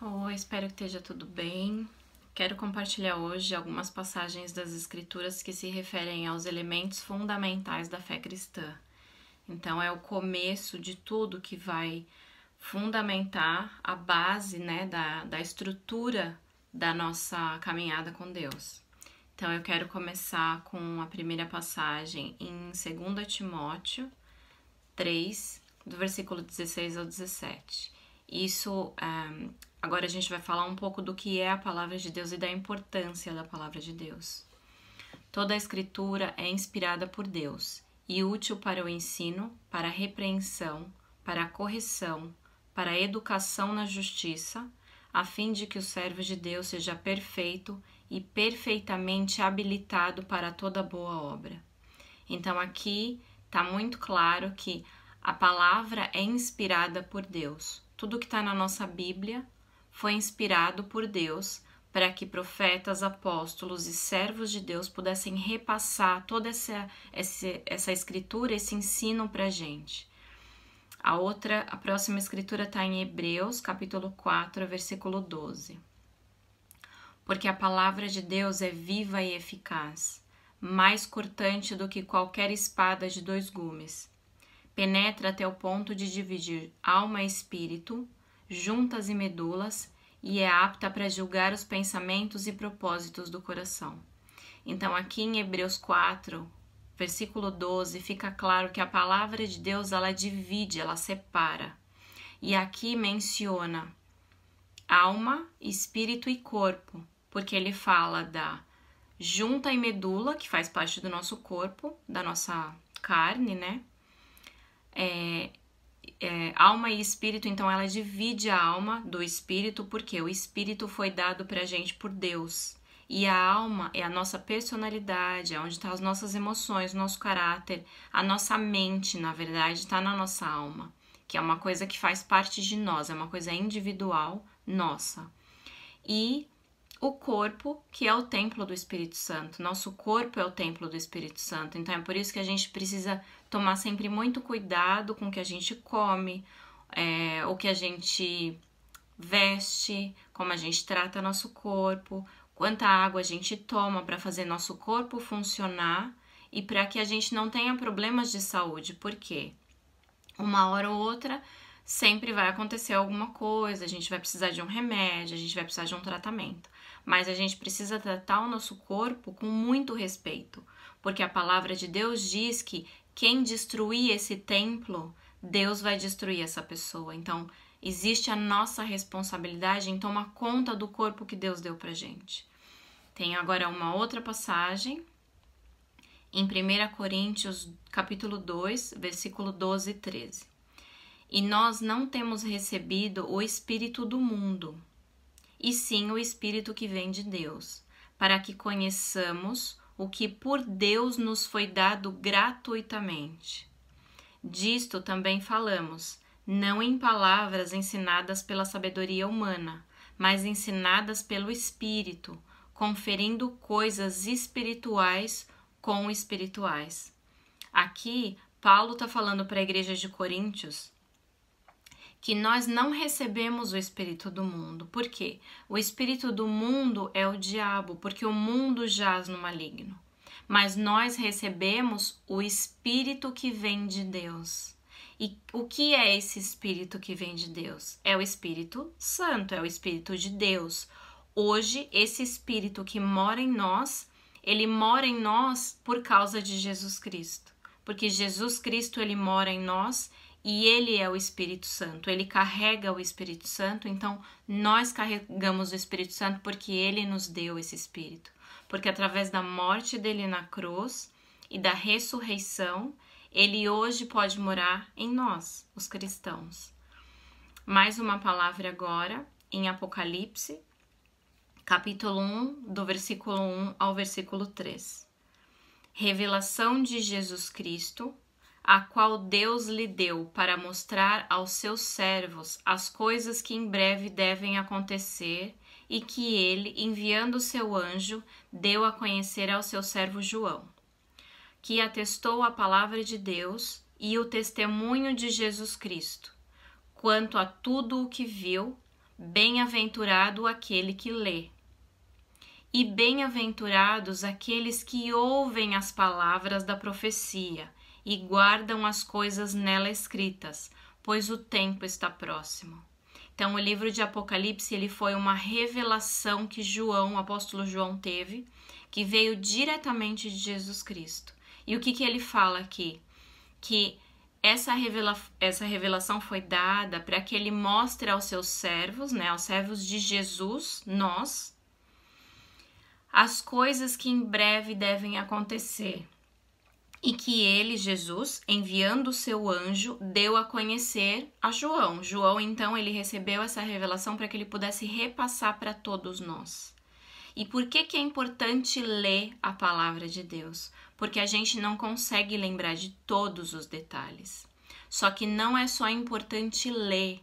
Oi, espero que esteja tudo bem. Quero compartilhar hoje algumas passagens das Escrituras que se referem aos elementos fundamentais da fé cristã. Então, é o começo de tudo que vai fundamentar a base né, da, da estrutura da nossa caminhada com Deus. Então, eu quero começar com a primeira passagem em 2 Timóteo 3, do versículo 16 ao 17. Isso um, eh, Agora a gente vai falar um pouco do que é a palavra de Deus e da importância da palavra de Deus. Toda a escritura é inspirada por Deus e útil para o ensino, para a repreensão, para a correção, para a educação na justiça, a fim de que o servo de Deus seja perfeito e perfeitamente habilitado para toda boa obra. Então aqui está muito claro que a palavra é inspirada por Deus. Tudo que está na nossa Bíblia foi inspirado por Deus para que profetas, apóstolos e servos de Deus pudessem repassar toda essa, essa, essa escritura, esse ensino para a gente. A outra, a próxima escritura está em Hebreus, capítulo 4, versículo 12. Porque a palavra de Deus é viva e eficaz, mais cortante do que qualquer espada de dois gumes. Penetra até o ponto de dividir alma e espírito, juntas e medulas, e é apta para julgar os pensamentos e propósitos do coração. Então, aqui em Hebreus 4, versículo 12, fica claro que a palavra de Deus ela divide, ela separa. E aqui menciona alma, espírito e corpo, porque ele fala da junta e medula, que faz parte do nosso corpo, da nossa carne, né? É, é, alma e espírito, então ela divide a alma do espírito, porque o espírito foi dado pra gente por Deus. E a alma é a nossa personalidade, é onde estão tá as nossas emoções, nosso caráter, a nossa mente, na verdade, está na nossa alma, que é uma coisa que faz parte de nós, é uma coisa individual nossa. E o corpo, que é o templo do Espírito Santo. Nosso corpo é o templo do Espírito Santo. Então é por isso que a gente precisa tomar sempre muito cuidado com o que a gente come, é, o que a gente veste, como a gente trata nosso corpo, quanta água a gente toma para fazer nosso corpo funcionar e para que a gente não tenha problemas de saúde, porque uma hora ou outra sempre vai acontecer alguma coisa, a gente vai precisar de um remédio, a gente vai precisar de um tratamento. Mas a gente precisa tratar o nosso corpo com muito respeito, porque a palavra de Deus diz que quem destruir esse templo, Deus vai destruir essa pessoa. Então, existe a nossa responsabilidade em tomar conta do corpo que Deus deu pra gente. Tem agora uma outra passagem em 1 Coríntios, capítulo 2, versículo 12 e 13. E nós não temos recebido o Espírito do mundo, e sim o Espírito que vem de Deus, para que conheçamos o que por Deus nos foi dado gratuitamente. Disto também falamos, não em palavras ensinadas pela sabedoria humana, mas ensinadas pelo Espírito, conferindo coisas espirituais com espirituais. Aqui, Paulo está falando para a igreja de Coríntios que nós não recebemos o espírito do mundo. Por quê? O espírito do mundo é o diabo, porque o mundo jaz no maligno. Mas nós recebemos o espírito que vem de Deus. E o que é esse espírito que vem de Deus? É o Espírito Santo, é o espírito de Deus. Hoje, esse espírito que mora em nós, ele mora em nós por causa de Jesus Cristo. Porque Jesus Cristo ele mora em nós e ele é o Espírito Santo, ele carrega o Espírito Santo, então nós carregamos o Espírito Santo porque ele nos deu esse Espírito. Porque através da morte dele na cruz e da ressurreição, ele hoje pode morar em nós, os cristãos. Mais uma palavra agora em Apocalipse, capítulo 1, do versículo 1 ao versículo 3. Revelação de Jesus Cristo, a qual Deus lhe deu para mostrar aos seus servos as coisas que em breve devem acontecer e que ele, enviando seu anjo, deu a conhecer ao seu servo João, que atestou a palavra de Deus e o testemunho de Jesus Cristo, quanto a tudo o que viu, bem-aventurado aquele que lê. E bem-aventurados aqueles que ouvem as palavras da profecia e guardam as coisas nela escritas, pois o tempo está próximo. Então, o livro de Apocalipse ele foi uma revelação que João, o apóstolo João, teve, que veio diretamente de Jesus Cristo. E o que, que ele fala aqui? Que essa, revela essa revelação foi dada para que ele mostre aos seus servos, né, aos servos de Jesus, nós, as coisas que em breve devem acontecer e que ele, Jesus, enviando o seu anjo, deu a conhecer a João. João, então, ele recebeu essa revelação para que ele pudesse repassar para todos nós. E por que, que é importante ler a palavra de Deus? Porque a gente não consegue lembrar de todos os detalhes. Só que não é só importante ler,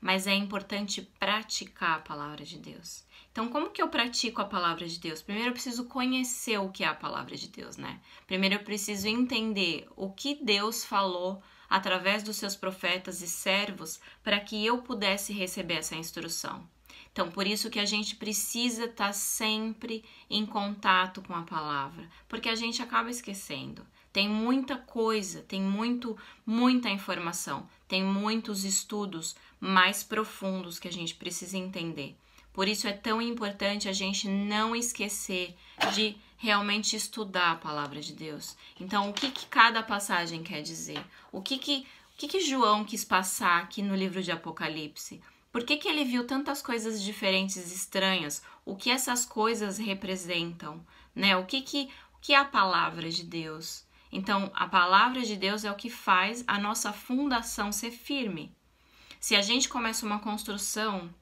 mas é importante praticar a palavra de Deus. Então, como que eu pratico a palavra de Deus? Primeiro eu preciso conhecer o que é a palavra de Deus, né? Primeiro eu preciso entender o que Deus falou através dos seus profetas e servos para que eu pudesse receber essa instrução. Então, por isso que a gente precisa estar sempre em contato com a palavra, porque a gente acaba esquecendo. Tem muita coisa, tem muito, muita informação, tem muitos estudos mais profundos que a gente precisa entender. Por isso é tão importante a gente não esquecer de realmente estudar a palavra de Deus. Então, o que, que cada passagem quer dizer? O que que, o que que João quis passar aqui no livro de Apocalipse? Por que, que ele viu tantas coisas diferentes, estranhas? O que essas coisas representam? Né? O que que, o que é a palavra de Deus? Então, a palavra de Deus é o que faz a nossa fundação ser firme. Se a gente começa uma construção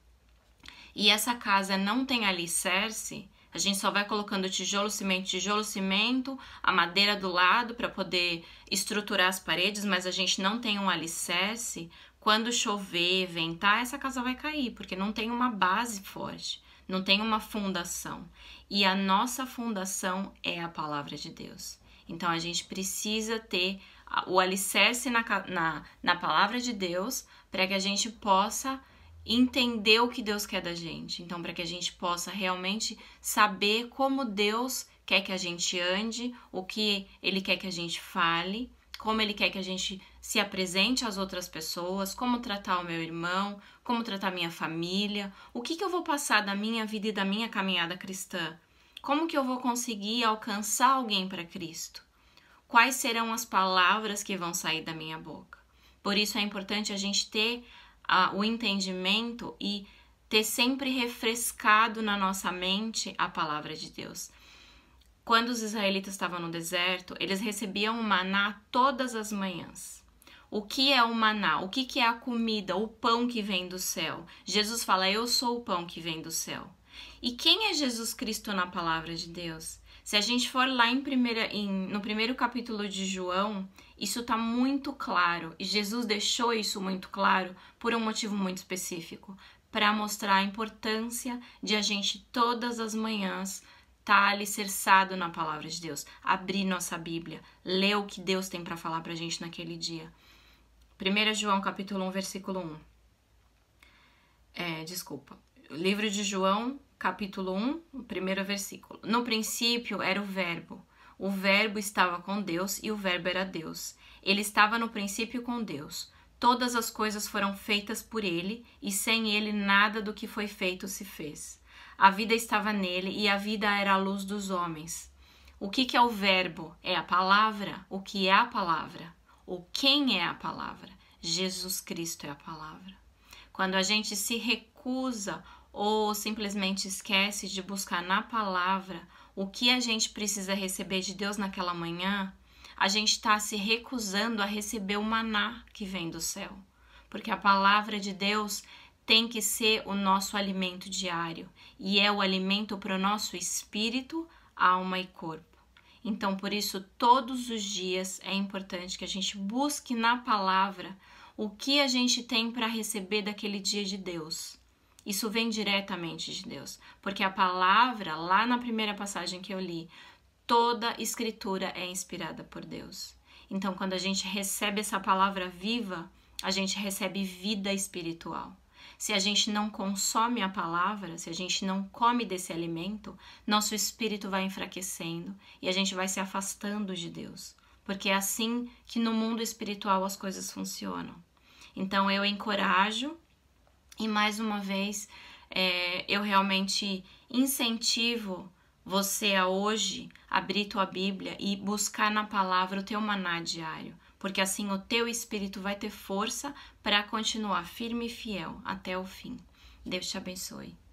e essa casa não tem alicerce, a gente só vai colocando tijolo, cimento, tijolo, cimento, a madeira do lado para poder estruturar as paredes, mas a gente não tem um alicerce. Quando chover, ventar, essa casa vai cair, porque não tem uma base forte, não tem uma fundação. E a nossa fundação é a palavra de Deus. Então a gente precisa ter o alicerce na, na, na palavra de Deus para que a gente possa entender o que Deus quer da gente. Então, para que a gente possa realmente saber como Deus quer que a gente ande, o que Ele quer que a gente fale, como Ele quer que a gente se apresente às outras pessoas, como tratar o meu irmão, como tratar minha família, o que, que eu vou passar da minha vida e da minha caminhada cristã como que eu vou conseguir alcançar alguém para Cristo? Quais serão as palavras que vão sair da minha boca? Por isso é importante a gente ter o entendimento e ter sempre refrescado na nossa mente a palavra de Deus. Quando os israelitas estavam no deserto, eles recebiam o maná todas as manhãs. O que é o maná? O que, que é a comida? O pão que vem do céu? Jesus fala: Eu sou o pão que vem do céu. E quem é Jesus Cristo na palavra de Deus? Se a gente for lá em primeira, em, no primeiro capítulo de João, isso está muito claro. E Jesus deixou isso muito claro por um motivo muito específico para mostrar a importância de a gente todas as manhãs estar tá alicerçado na palavra de Deus, abrir nossa Bíblia, ler o que Deus tem para falar para a gente naquele dia. 1 João capítulo 1, versículo 1. É, desculpa. Livro de João, capítulo 1, primeiro versículo. No princípio era o Verbo. O Verbo estava com Deus e o Verbo era Deus. Ele estava no princípio com Deus. Todas as coisas foram feitas por ele, e sem ele nada do que foi feito se fez. A vida estava nele e a vida era a luz dos homens. O que, que é o Verbo? É a palavra. O que é a palavra? O quem é a palavra? Jesus Cristo é a palavra. Quando a gente se recusa ou simplesmente esquece de buscar na palavra o que a gente precisa receber de Deus naquela manhã, a gente está se recusando a receber o maná que vem do céu. Porque a palavra de Deus tem que ser o nosso alimento diário e é o alimento para o nosso espírito, alma e corpo. Então, por isso, todos os dias é importante que a gente busque na palavra o que a gente tem para receber daquele dia de Deus. Isso vem diretamente de Deus, porque a palavra, lá na primeira passagem que eu li, toda escritura é inspirada por Deus. Então, quando a gente recebe essa palavra viva, a gente recebe vida espiritual. Se a gente não consome a palavra, se a gente não come desse alimento, nosso espírito vai enfraquecendo e a gente vai se afastando de Deus porque é assim que no mundo espiritual as coisas funcionam. Então eu encorajo e mais uma vez é, eu realmente incentivo você a hoje abrir tua Bíblia e buscar na palavra o teu maná diário, porque assim o teu espírito vai ter força para continuar firme e fiel até o fim. Deus te abençoe.